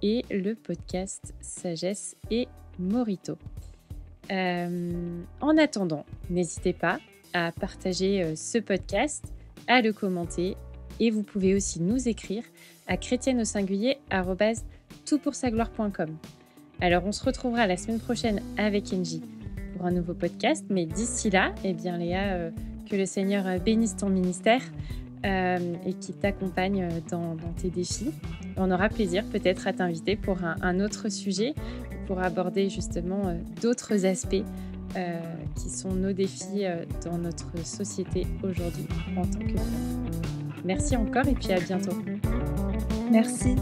et le podcast Sagesse et Morito. en attendant, n'hésitez pas à partager ce podcast, à le commenter et vous pouvez aussi nous écrire à chrétienne alors on se retrouvera la semaine prochaine avec Engie pour un nouveau podcast. Mais d'ici là, eh bien Léa, euh, que le Seigneur euh, bénisse ton ministère euh, et qu'il t'accompagne dans, tes défis. On aura plaisir peut-être à t'inviter pour un, autre sujet, pour aborder justement d'autres aspects qui sont nos défis dans notre société aujourd'hui en tant que Merci encore et puis à bientôt. Merci.